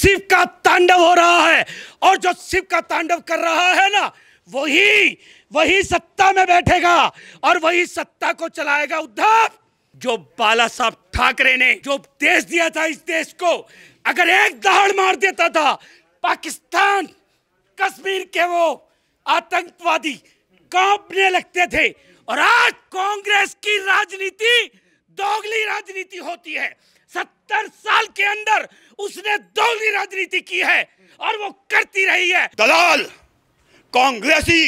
शिव का तांडव हो रहा है और जो शिव का तांडव कर रहा है ना वही वही सत्ता में बैठेगा और वही सत्ता को चलाएगा उद्धव जो बाला साहब ठाकरे ने जो देश दिया था इस देश को अगर एक दहाड़ मार देता था पाकिस्तान कश्मीर के वो आतंकवादी कांपने लगते थे और आज कांग्रेस की राजनीति दोगली राजनीति होती है सत्तर साल के अंदर उसने दोगुनी राजनीति की है और वो करती रही है दलाल कांग्रेसी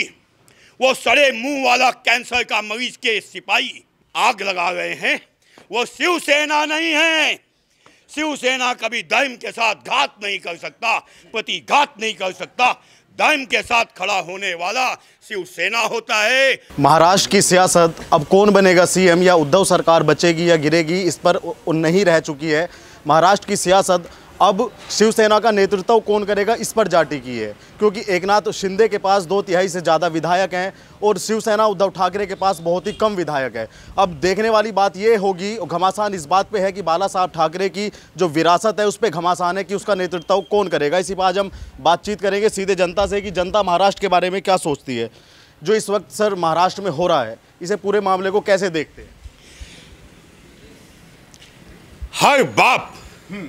वो सड़े मुंह वाला कैंसर का मरीज के सिपाही आग लगा रहे हैं वो शिवसेना नहीं है शिवसेना कभी धर्म के साथ घात नहीं कर सकता प्रतिघात नहीं कर सकता दम के साथ खड़ा होने वाला शिवसेना होता है महाराष्ट्र की सियासत अब कौन बनेगा सीएम या उद्धव सरकार बचेगी या गिरेगी इस पर नहीं रह चुकी है महाराष्ट्र की सियासत अब शिवसेना का नेतृत्व कौन करेगा इस पर जाटी की है क्योंकि एकनाथ शिंदे के पास दो तिहाई से ज़्यादा विधायक हैं और शिवसेना उद्धव ठाकरे के पास बहुत ही कम विधायक है अब देखने वाली बात यह होगी घमासान इस बात पे है कि बाला साहब ठाकरे की जो विरासत है उस पर घमासान है कि उसका नेतृत्व कौन करेगा इसी पर आज हम बातचीत करेंगे सीधे जनता से कि जनता महाराष्ट्र के बारे में क्या सोचती है जो इस वक्त सर महाराष्ट्र में हो रहा है इसे पूरे मामले को कैसे देखते हैं हाय बाप हम्म।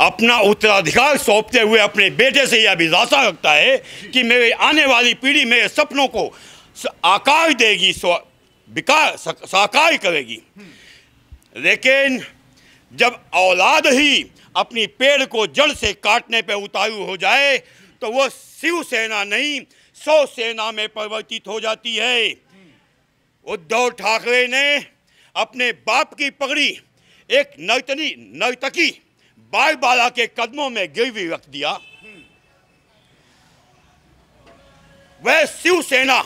अपना उत्तराधिकार सौंपते हुए अपने बेटे से यह अभिलाषा रखता है कि मेरे आने वाली पीढ़ी मेरे सपनों को आकार देगी विकार साकार करेगी लेकिन जब औलाद ही अपनी पेड़ को जड़ से काटने पर उतारू हो जाए तो वह शिवसेना नहीं सौ सेना में परिवर्तित हो जाती है उद्धव ठाकरे ने अपने बाप की पगड़ी एक नर्तनी नर्तकी बाल बाला के कदमों में गिरवी रख दिया वह शिवसेना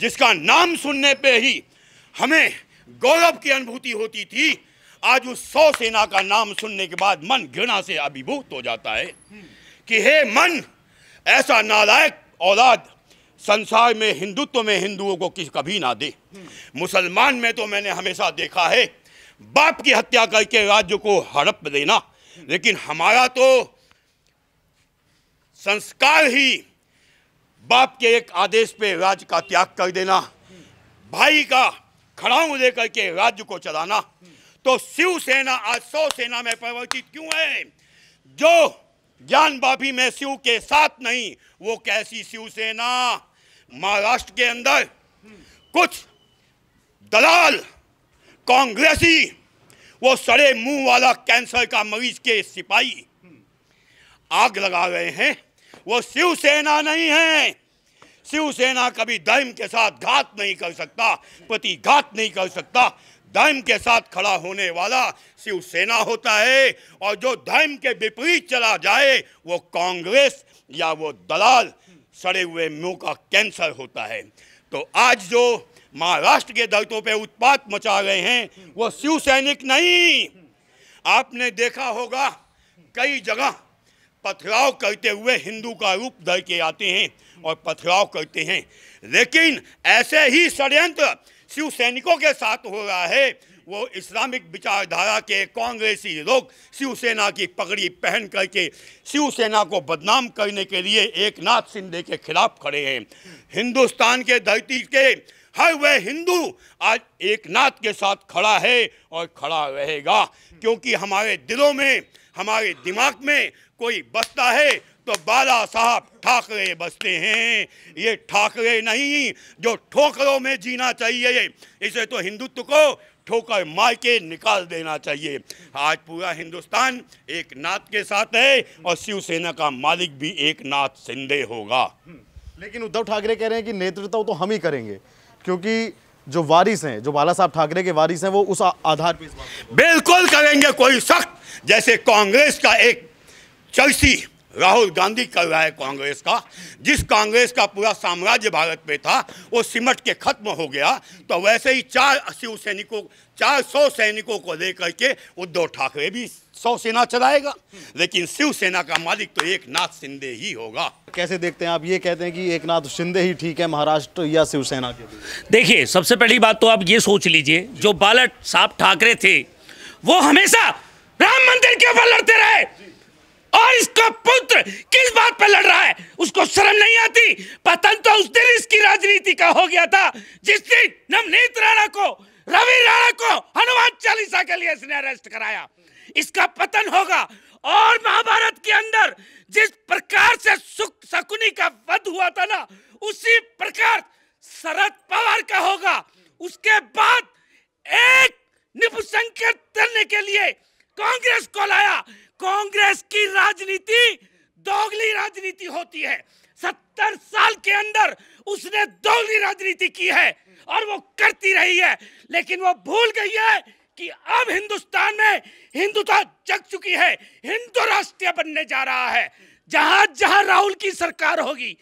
जिसका नाम सुनने पे ही हमें गौरव की अनुभूति होती थी आज उस सौ सेना का नाम सुनने के बाद मन घृणा से अभिभूत हो जाता है कि हे मन ऐसा नालायक औलाद संसार में हिंदुत्व में हिंदुओं को किस कभी ना दे मुसलमान में तो मैंने हमेशा देखा है बाप की हत्या करके राज्य को हड़प देना लेकिन हमारा तो संस्कार ही बाप के एक आदेश पे राज्य का त्याग कर देना भाई का खड़ाऊ लेकर के राज्य को चलाना तो शिवसेना आज सौ सेना में परिवर्तित क्यों है जो ज्ञान बाफी में शिव के साथ नहीं वो कैसी शिवसेना महाराष्ट्र के अंदर कुछ दलाल कांग्रेसी वो सड़े मुंह वाला कैंसर का मरीज के सिपाही आग लगा रहे हैं वो शिवसेना नहीं है शिवसेना कभी धर्म के साथ घात नहीं कर सकता पति घात नहीं कर सकता धर्म के साथ खड़ा होने वाला शिवसेना होता है और जो धर्म के विपरीत चला जाए वो कांग्रेस या वो दलाल सड़े हुए मुंह का कैंसर होता है तो आज जो महाराष्ट्र के दलितों पे उत्पात मचा रहे हैं वो शिव सैनिक नहीं आपने देखा होगा कई जगह पथराव करते हुए हिंदू का रूप धर के आते हैं और पथराव करते हैं लेकिन ऐसे ही षड्यंत्र शिव सैनिकों के साथ हो रहा है वो इस्लामिक विचारधारा के कांग्रेसी लोग शिवसेना की पगड़ी पहन करके शिवसेना को बदनाम करने के लिए एक नाथ शिंदे के खिलाफ खड़े हैं हिंदुस्तान के धरती के है वह हिंदू आज एक नाथ के साथ खड़ा है और खड़ा रहेगा क्योंकि हमारे दिलों में हमारे दिमाग में कोई बसता है तो बाला साहब ठाकरे बसते हैं ये ठाकरे नहीं जो ठोकरों में जीना चाहिए इसे तो हिंदुत्व को ठोकर मार के निकाल देना चाहिए आज पूरा हिंदुस्तान एक नाथ के साथ है और शिवसेना का मालिक भी एक नाथ सिंधे होगा लेकिन उद्धव ठाकरे कह रहे हैं कि नेतृत्व तो हम ही करेंगे क्योंकि जो वारिस हैं जो बाला साहब ठाकरे के वारिस हैं वो उस आधार पर बिल्कुल करेंगे कोई सख्त जैसे कांग्रेस का एक चलसी राहुल गांधी कर रहा है कांग्रेस का जिस कांग्रेस का पूरा साम्राज्य भारत पे था वो सिमट के खत्म हो गया तो वैसे ही चार शिव सैनिकों चार सौ सैनिकों को लेकर के उद्धव ठाकरे भी सौ सेना चलाएगा लेकिन शिवसेना का मालिक तो एक नाथ शिंदे ही होगा कैसे देखते हैं आप ये कहते हैं कि एक नाथ शिंदे ही ठीक है महाराष्ट्र या शिवसेना के देखिए सबसे पहली बात तो आप ये सोच लीजिए जो बालट साहब ठाकरे थे वो हमेशा राम मंदिर के ऊपर लड़ते रहे और इसका पुत्र किस बात पर लड़ रहा है उसको शर्म नहीं आती पतन तो उस दिन इसकी राजनीति का हो गया था जिस दिन नवनीत राणा को रवि राणा को हनुमान चालीसा के लिए इसने अरेस्ट कराया इसका पतन होगा और महाभारत के अंदर जिस प्रकार से सुख शकुनी का वध हुआ था ना उसी प्रकार शरद पवार का होगा उसके बाद एक निपुसंकर करने के लिए दोगली राजनीति होती है सत्तर साल के अंदर उसने दोगली राजनीति की है और वो करती रही है लेकिन वो भूल गई है कि अब हिंदुस्तान में हिंदुता जग चुकी है हिंदू राष्ट्रीय बनने जा रहा है जहां जहां राहुल की सरकार होगी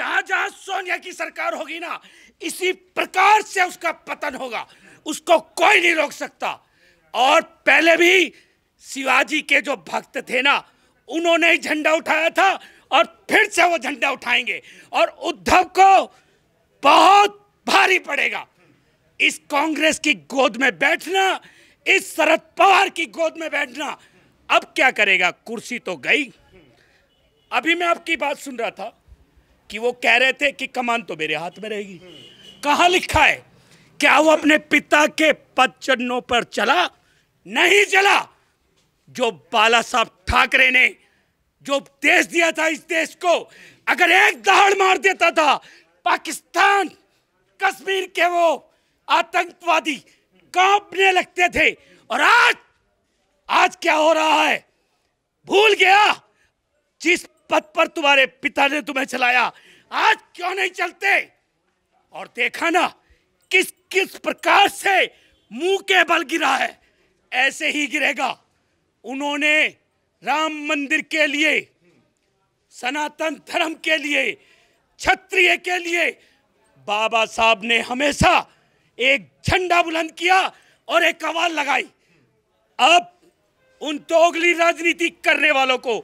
जहां जहां सोनिया की सरकार होगी ना इसी प्रकार से उसका पतन होगा उसको कोई नहीं रोक सकता और पहले भी शिवाजी के जो भक्त थे ना उन्होंने ही झंडा उठाया था और फिर से वो झंडा उठाएंगे और उद्धव को बहुत भारी पड़ेगा इस कांग्रेस की गोद में बैठना इस शरद पवार की गोद में बैठना अब क्या करेगा कुर्सी तो गई अभी मैं आपकी बात सुन रहा था कि वो कह रहे थे कि कमान तो मेरे हाथ में रहेगी कहा लिखा है क्या वो अपने पिता के पद चरणों पर चला नहीं चला जो बाला साहब ठाकरे ने जो देश दिया था इस देश को अगर एक दहाड़ मार देता था पाकिस्तान कश्मीर के वो आतंकवादी कांपने लगते थे और आज आज क्या हो रहा है भूल गया जिस पद पर तुम्हारे पिता ने तुम्हें चलाया आज क्यों नहीं चलते और देखा ना किस किस प्रकार से मुंह के बल गिरा है ऐसे ही गिरेगा उन्होंने राम मंदिर के लिए सनातन धर्म के लिए क्षत्रिय के लिए बाबा साहब ने हमेशा एक झंडा बुलंद किया और एक आवाज लगाई अब उन तोगली राजनीति करने वालों को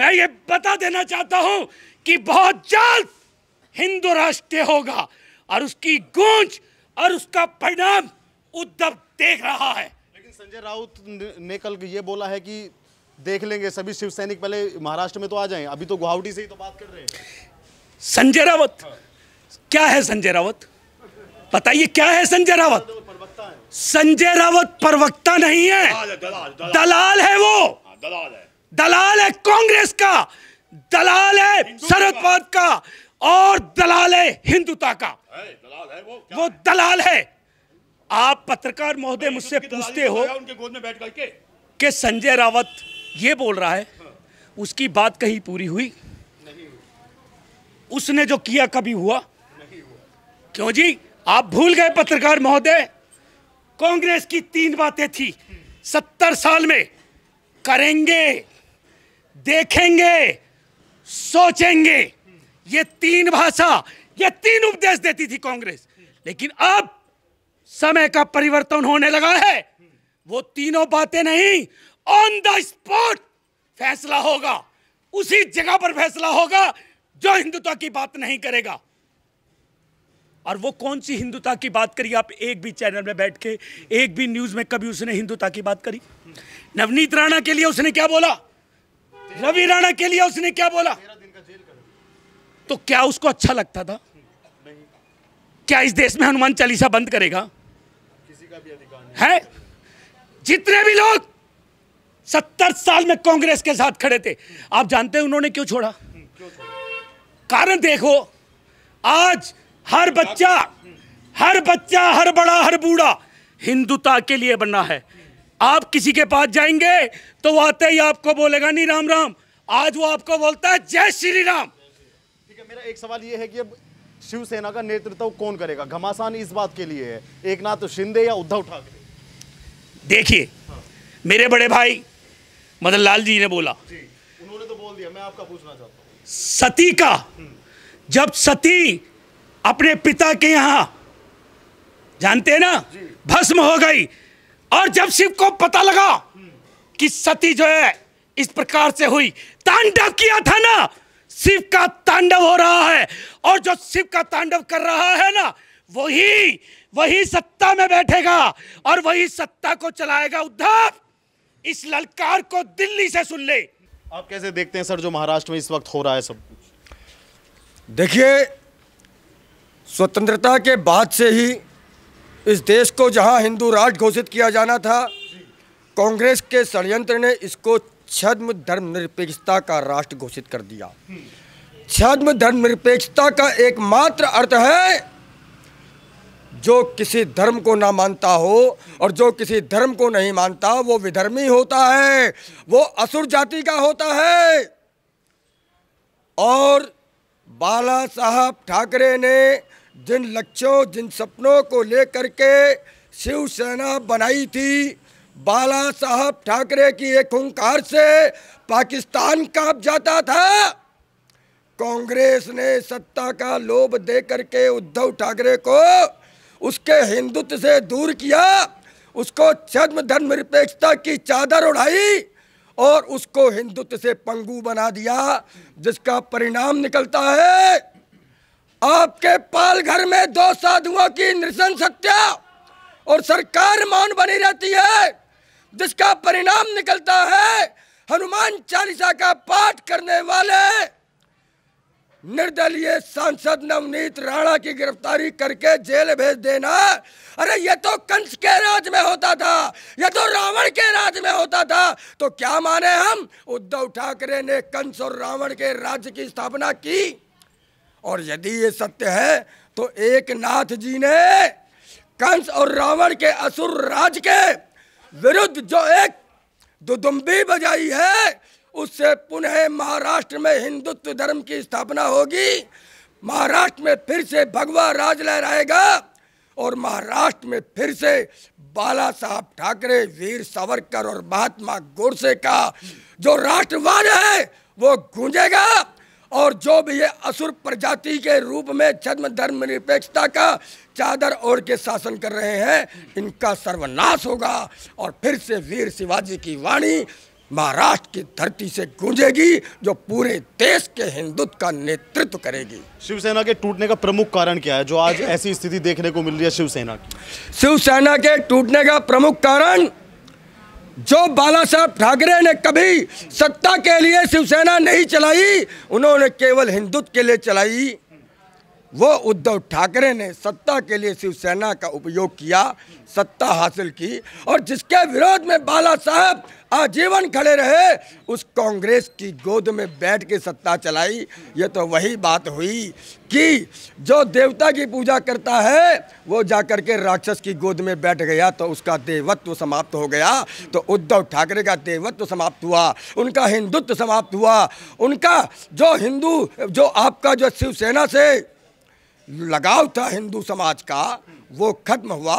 मैं ये बता देना चाहता हूं कि बहुत जल्द हिंदू राष्ट्र होगा और उसकी गूंज और उसका परिणाम उद्धव देख रहा है लेकिन संजय राउत ने कल ये बोला है कि देख लेंगे सभी शिव सैनिक पहले महाराष्ट्र में तो आ जाएं अभी तो गुवाहाटी से ही तो बात कर रहे हैं संजय रावत हाँ। क्या है संजय रावत बताइए क्या है संजय रावत संजय रावत प्रवक्ता नहीं है दलाल है वो हाँ, दलाल है कांग्रेस का दलाल है शरद पवार का और दलाल है हिंदुता का वो दलाल है आप पत्रकार महोदय मुझसे पूछते हो उनके गोद में बैठ करके के संजय रावत ये बोल रहा है हाँ। उसकी बात कहीं पूरी हुई उसने जो किया कभी हुआ क्यों जी आप भूल गए पत्रकार महोदय कांग्रेस की तीन बातें थी सत्तर साल में करेंगे देखेंगे सोचेंगे ये तीन भाषा ये तीन उपदेश देती थी कांग्रेस लेकिन अब समय का परिवर्तन होने लगा है वो तीनों बातें नहीं ऑन द स्पॉट फैसला होगा उसी जगह पर फैसला होगा जो हिंदुत्व की बात नहीं करेगा और वो कौन सी हिंदुता की बात करी आप एक भी चैनल में बैठ के एक भी न्यूज में कभी उसने हिंदुता की बात करी नवनीत राणा के लिए उसने क्या बोला रवि राणा के लिए उसने क्या बोला तो क्या उसको अच्छा लगता था क्या इस देश में हनुमान चालीसा बंद करेगा है जितने भी लोग सत्तर साल में कांग्रेस के साथ खड़े थे आप जानते हैं उन्होंने क्यों छोड़ा हम्म, कारण देखो आज हर बच्चा हर बच्चा हर बड़ा हर बूढ़ा हिंदुता के लिए बनना है आप किसी के पास जाएंगे तो वो आते ही आपको बोलेगा नहीं राम राम आज वो आपको बोलता है जय श्री राम ठीक है मेरा एक सवाल ये है कि अब शिवसेना का नेतृत्व कौन करेगा घमासान इस बात के लिए है एक नाथ शिंदे या उद्धव ठाकरे देखिए हाँ। मेरे बड़े भाई मदन लाल जी ने बोला जी, उन्होंने तो बोल दिया मैं आपका पूछना चाहता हूँ सती का जब सती अपने पिता के यहां जानते हैं ना भस्म हो गई और जब शिव को पता लगा कि सती जो है इस प्रकार से हुई तांडव किया था ना शिव का तांडव हो रहा है और जो शिव का तांडव कर रहा है ना वही वही सत्ता में बैठेगा और वही सत्ता को चलाएगा उद्धव इस ललकार को दिल्ली से सुन ले आप कैसे देखते हैं सर जो महाराष्ट्र में इस वक्त हो रहा है सब कुछ देखिए स्वतंत्रता के बाद से ही इस देश को जहां हिंदू राष्ट्र घोषित किया जाना था कांग्रेस के षडयंत्र ने इसको छद्म निरपेक्षता का राष्ट्र घोषित कर दिया छद्म निरपेक्षता का एकमात्र अर्थ है जो किसी धर्म को ना मानता हो और जो किसी धर्म को नहीं मानता वो विधर्मी होता है वो असुर जाति का होता है और बाला साहब ठाकरे ने जिन लक्ष्यों जिन सपनों को लेकर के शिवसेना बनाई थी बाला साहब ठाकरे की एक हंकार से पाकिस्तान कांप जाता था कांग्रेस ने सत्ता का लोभ दे करके उद्धव ठाकरे को उसके हिंदुत्व से दूर किया उसको छद्म निरपेक्षता की चादर उड़ाई और उसको हिंदुत्व से पंगु बना दिया जिसका परिणाम निकलता है आपके पाल घर में दो साधुओं की निशंस हत्या और सरकार मौन बनी रहती है जिसका परिणाम निकलता है हनुमान चालीसा का पाठ करने वाले निर्दलीय सांसद नवनीत राणा की गिरफ्तारी करके जेल भेज देना अरे ये तो कंस के राज में होता था ये तो रावण के राज में होता था तो क्या माने हम उद्धव ठाकरे ने कंस और रावण के राज्य की स्थापना की और यदि ये सत्य है तो एक नाथ जी ने कंस और रावण के असुर राज के विरुद्ध जो एक दुदुम्बी बजाई है उससे पुनः महाराष्ट्र में हिंदुत्व धर्म की स्थापना होगी महाराष्ट्र में फिर से भगवा राज लहराएगा और महाराष्ट्र में फिर से बाला साहब ठाकरे वीर सावरकर और महात्मा गोडसे का जो राष्ट्रवाद है वो गूंजेगा और जो भी ये असुर प्रजाति के रूप में छद्म धर्म निरपेक्षता का चादर ओढ़ के शासन कर रहे हैं इनका सर्वनाश होगा और फिर से वीर शिवाजी की वाणी महाराष्ट्र की धरती से गूंजेगी जो पूरे देश के हिंदुत्व का नेतृत्व करेगी शिवसेना के टूटने का प्रमुख कारण क्या है जो आज ऐसी स्थिति देखने को मिल रही है शिवसेना की शिवसेना के टूटने का प्रमुख कारण जो बाला साहब ठाकरे ने कभी सत्ता के लिए शिवसेना नहीं चलाई उन्होंने केवल हिंदुत्व के लिए चलाई वो उद्धव ठाकरे ने सत्ता के लिए शिवसेना का उपयोग किया सत्ता हासिल की और जिसके विरोध में बाला साहब आजीवन खड़े रहे उस कांग्रेस की गोद में बैठ के सत्ता चलाई ये तो वही बात हुई कि जो देवता की पूजा करता है वो जा कर के राक्षस की गोद में बैठ गया तो उसका देवत्व समाप्त हो गया तो उद्धव ठाकरे का देवत्व समाप्त हुआ उनका हिंदुत्व समाप्त हुआ उनका जो हिंदू जो आपका जो शिवसेना से लगाव था हिंदू समाज का वो खत्म हुआ